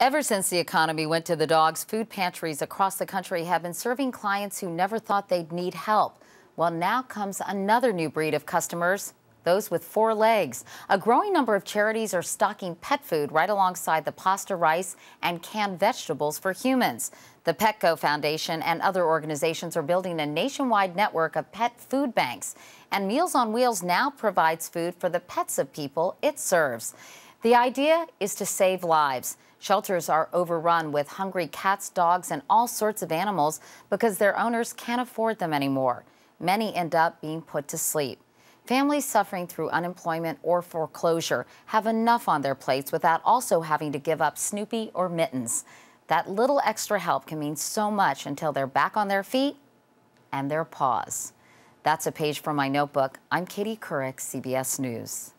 Ever since the economy went to the dogs, food pantries across the country have been serving clients who never thought they'd need help. Well, now comes another new breed of customers, those with four legs. A growing number of charities are stocking pet food right alongside the pasta rice and canned vegetables for humans. The Petco Foundation and other organizations are building a nationwide network of pet food banks. And Meals on Wheels now provides food for the pets of people it serves. The idea is to save lives. Shelters are overrun with hungry cats, dogs, and all sorts of animals because their owners can't afford them anymore. Many end up being put to sleep. Families suffering through unemployment or foreclosure have enough on their plates without also having to give up Snoopy or mittens. That little extra help can mean so much until they're back on their feet and their paws. That's a page from my notebook. I'm Katie Couric, CBS News.